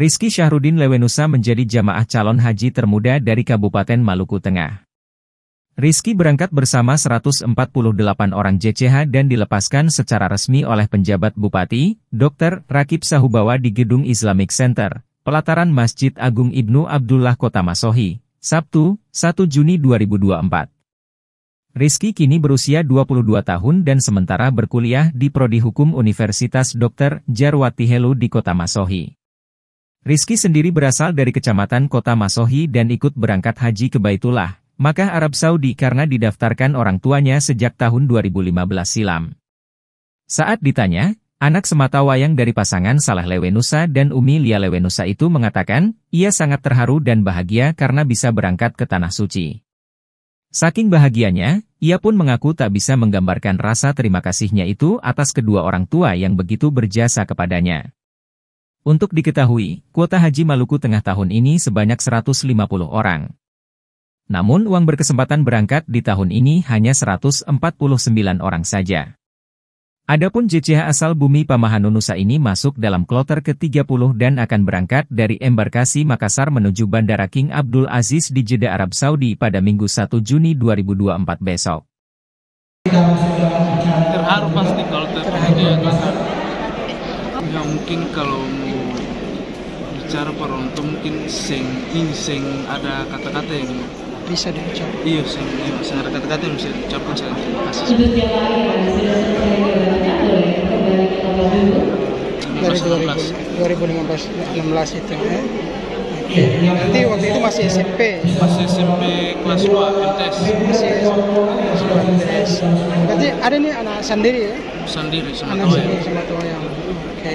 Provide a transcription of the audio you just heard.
Rizky Syahrudin Lewenusa menjadi jamaah calon haji termuda dari Kabupaten Maluku Tengah. Rizky berangkat bersama 148 orang JCH dan dilepaskan secara resmi oleh penjabat Bupati, Dr. Rakib Sahubawa di Gedung Islamic Center, pelataran Masjid Agung Ibnu Abdullah Kota Masohi, Sabtu, 1 Juni 2024. Rizky kini berusia 22 tahun dan sementara berkuliah di Prodi Hukum Universitas Dr. Jarwati Helu di Kota Masohi. Rizki sendiri berasal dari kecamatan kota Masohi dan ikut berangkat haji ke Baitullah, Makkah Arab Saudi karena didaftarkan orang tuanya sejak tahun 2015 silam. Saat ditanya, anak semata wayang dari pasangan Salah Lewenusa dan Umi Lia Lewenusa itu mengatakan, ia sangat terharu dan bahagia karena bisa berangkat ke Tanah Suci. Saking bahagianya, ia pun mengaku tak bisa menggambarkan rasa terima kasihnya itu atas kedua orang tua yang begitu berjasa kepadanya. Untuk diketahui, kuota haji Maluku tengah tahun ini sebanyak 150 orang. Namun uang berkesempatan berangkat di tahun ini hanya 149 orang saja. Adapun JCH asal bumi Pamahanu Nusa ini masuk dalam kloter ke-30 dan akan berangkat dari embarkasi Makassar menuju Bandara King Abdul Aziz di Jeddah Arab Saudi pada Minggu 1 Juni 2024 besok. Terharu pasti kalau terharu ya mungkin kalau cara peronto mungkin sing ini ya, iya, sing ada kata-kata yang bisa diucap iya sing, iya, sing ada kata-kata yang bisa diucapkan saya terima kasih ya. dari 2015 2016 itu ya iya, Nanti waktu itu masih SMP. Masih SMP kelas 2 MTS. Masih kelas 2 MTS. Berarti ada nih anak sendiri ya? Sendiri sama anak tua. Ya. sendiri sama tua yang oke.